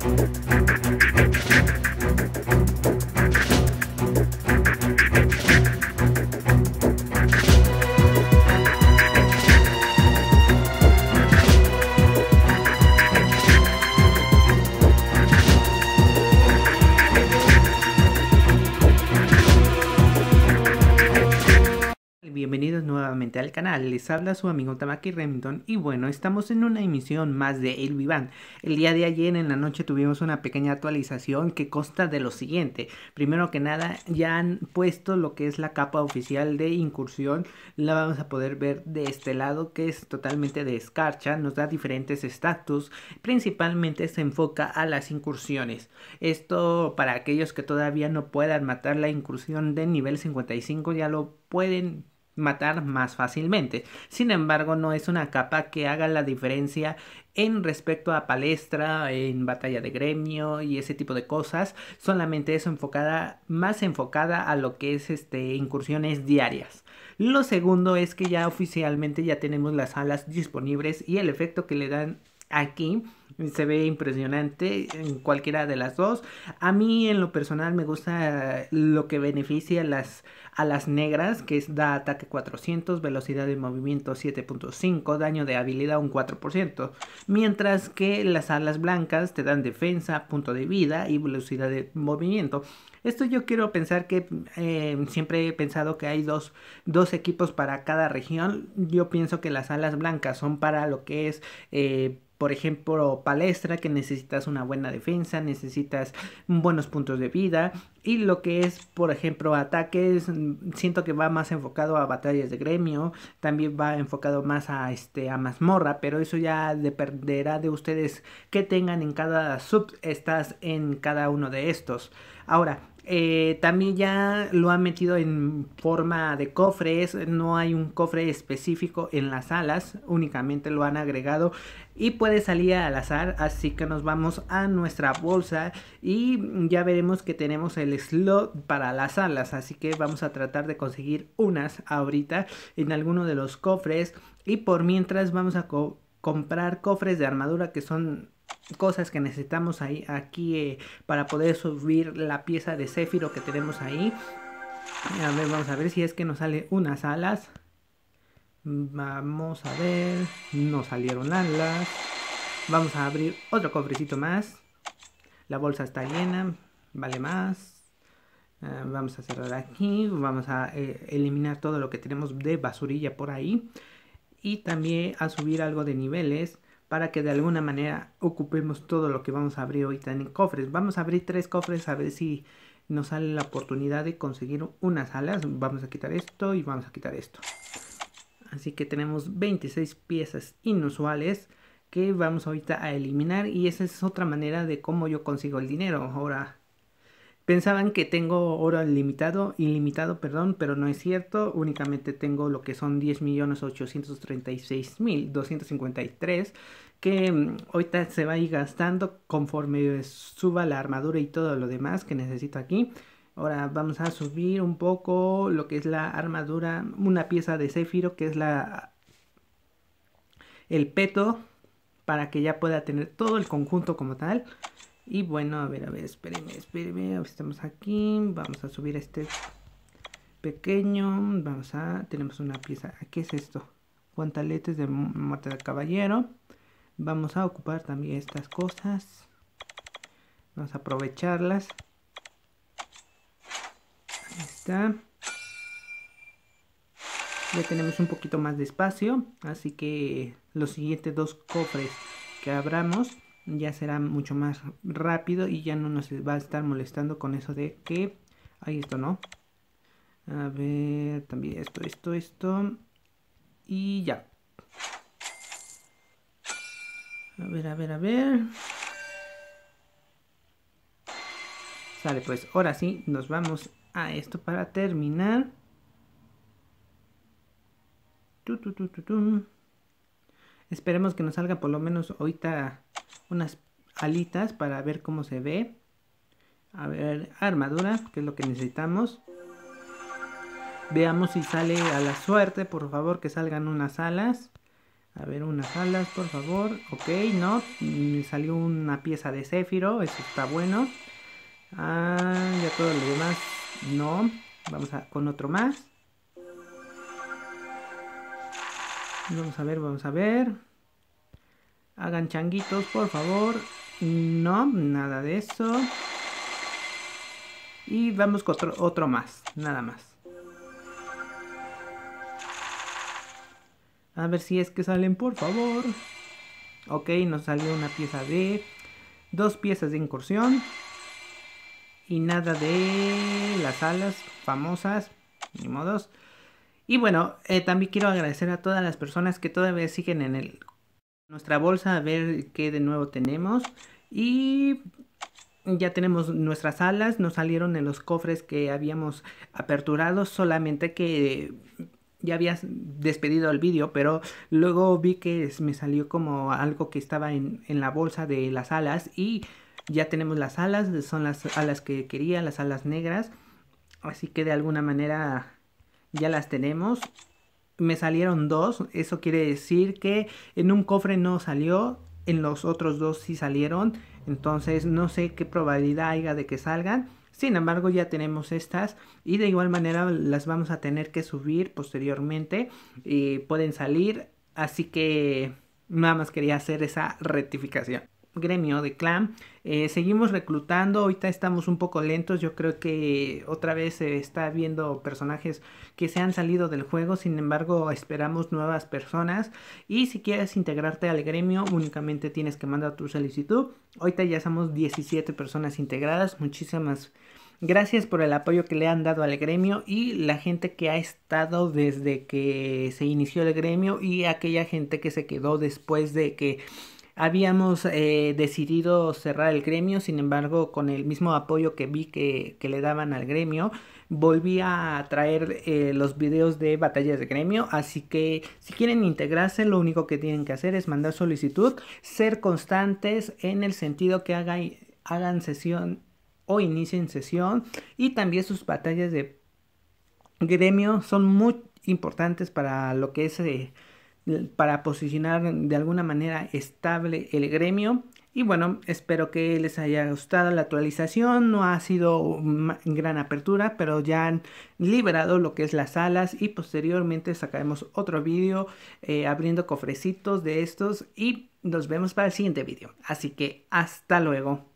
Thank you. al canal, les habla su amigo Tamaki Remington y bueno, estamos en una emisión más de El Vivant. El día de ayer en la noche tuvimos una pequeña actualización que consta de lo siguiente. Primero que nada, ya han puesto lo que es la capa oficial de incursión, la vamos a poder ver de este lado que es totalmente de escarcha, nos da diferentes estatus, principalmente se enfoca a las incursiones. Esto para aquellos que todavía no puedan matar la incursión de nivel 55 ya lo pueden matar más fácilmente. Sin embargo, no es una capa que haga la diferencia en respecto a palestra, en batalla de gremio y ese tipo de cosas. Solamente es enfocada, más enfocada a lo que es este, incursiones diarias. Lo segundo es que ya oficialmente ya tenemos las alas disponibles y el efecto que le dan aquí se ve impresionante en cualquiera de las dos. A mí en lo personal me gusta lo que beneficia a las, a negras, que es da ataque 400, velocidad de movimiento 7.5, daño de habilidad un 4%, mientras que las alas blancas te dan defensa, punto de vida y velocidad de movimiento. Esto yo quiero pensar que eh, siempre he pensado que hay dos, dos, equipos para cada región. Yo pienso que las alas blancas son para lo que es... Eh, por ejemplo, palestra, que necesitas una buena defensa, necesitas buenos puntos de vida. Y lo que es, por ejemplo, ataques, mm, siento que va más enfocado a batallas de gremio, también va enfocado más a, este, a mazmorra, pero eso ya dependerá de ustedes que tengan en cada sub, estás en cada uno de estos. Ahora, eh, también ya lo han metido en forma de cofres, no hay un cofre específico en las alas, únicamente lo han agregado y puede salir al azar, así que nos vamos a nuestra bolsa y ya veremos que tenemos el slot para las alas, así que vamos a tratar de conseguir unas ahorita en alguno de los cofres y por mientras vamos a comprar cofres de armadura que son cosas que necesitamos ahí aquí eh, para poder subir la pieza de céfiro que tenemos ahí a ver vamos a ver si es que nos sale unas alas vamos a ver no salieron alas vamos a abrir otro cofrecito más la bolsa está llena vale más ah, vamos a cerrar aquí vamos a eh, eliminar todo lo que tenemos de basurilla por ahí y también a subir algo de niveles para que de alguna manera ocupemos todo lo que vamos a abrir ahorita en cofres. Vamos a abrir tres cofres a ver si nos sale la oportunidad de conseguir unas alas. Vamos a quitar esto y vamos a quitar esto. Así que tenemos 26 piezas inusuales que vamos ahorita a eliminar y esa es otra manera de cómo yo consigo el dinero. Ahora Pensaban que tengo oro limitado, ilimitado, perdón, pero no es cierto. Únicamente tengo lo que son 10.836.253, que mm, ahorita se va a ir gastando conforme suba la armadura y todo lo demás que necesito aquí. Ahora vamos a subir un poco lo que es la armadura, una pieza de céfiro que es la el peto para que ya pueda tener todo el conjunto como tal. Y bueno, a ver, a ver, espérenme, espérenme. Estamos aquí. Vamos a subir este pequeño. Vamos a... Tenemos una pieza. ¿Qué es esto? Guantaletes de muerte del caballero. Vamos a ocupar también estas cosas. Vamos a aprovecharlas. Ahí está. Ya tenemos un poquito más de espacio. Así que los siguientes dos cofres que abramos ya será mucho más rápido y ya no nos va a estar molestando con eso de que ahí esto no a ver también esto esto esto y ya a ver a ver a ver sale pues ahora sí nos vamos a esto para terminar tu, tu, tu, Esperemos que nos salga por lo menos ahorita unas alitas para ver cómo se ve. A ver, armadura, que es lo que necesitamos. Veamos si sale a la suerte, por favor, que salgan unas alas. A ver, unas alas, por favor. Ok, no, me mm, salió una pieza de céfiro, eso está bueno. Ah, ya todo lo demás, no. Vamos a, con otro más. Vamos a ver, vamos a ver. Hagan changuitos, por favor. No, nada de eso. Y vamos con otro, más, nada más. A ver si es que salen, por favor. Ok, nos salió una pieza de... Dos piezas de incursión. Y nada de las alas famosas. Ni modos. Y bueno, eh, también quiero agradecer a todas las personas que todavía siguen en el nuestra bolsa a ver qué de nuevo tenemos. Y ya tenemos nuestras alas, nos salieron en los cofres que habíamos aperturado, solamente que ya había despedido el vídeo, pero luego vi que me salió como algo que estaba en, en, la bolsa de las alas y ya tenemos las alas, son las alas que quería, las alas negras, así que de alguna manera ya las tenemos me salieron dos, eso quiere decir que en un cofre no salió, en los otros dos sí salieron, entonces no sé qué probabilidad haya de que salgan. Sin embargo, ya tenemos estas y de igual manera las vamos a tener que subir posteriormente y eh, pueden salir, así que nada más quería hacer esa rectificación gremio de clan. Eh, seguimos reclutando, ahorita estamos un poco lentos, yo creo que otra vez se está viendo personajes que se han salido del juego, sin embargo esperamos nuevas personas y si quieres integrarte al gremio únicamente tienes que mandar tu solicitud. Ahorita ya somos 17 personas integradas, muchísimas Gracias por el apoyo que le han dado al gremio y la gente que ha estado desde que se inició el gremio y aquella gente que se quedó después de que habíamos eh, decidido cerrar el gremio, sin embargo, con el mismo apoyo que vi que, le daban al gremio, volví a traer eh, los videos de batallas de gremio, así que si quieren integrarse, lo único que tienen que hacer es mandar solicitud, ser constantes en el sentido que hagan sesión o inicien sesión y también sus batallas de gremio son muy importantes para lo que es... Eh, para posicionar de alguna manera estable el gremio. Y bueno, espero que les haya gustado la actualización. No ha sido gran apertura, pero ya han liberado lo que es las alas y posteriormente sacaremos otro vídeo eh, abriendo cofrecitos de estos y nos vemos para el siguiente vídeo. Así que hasta luego.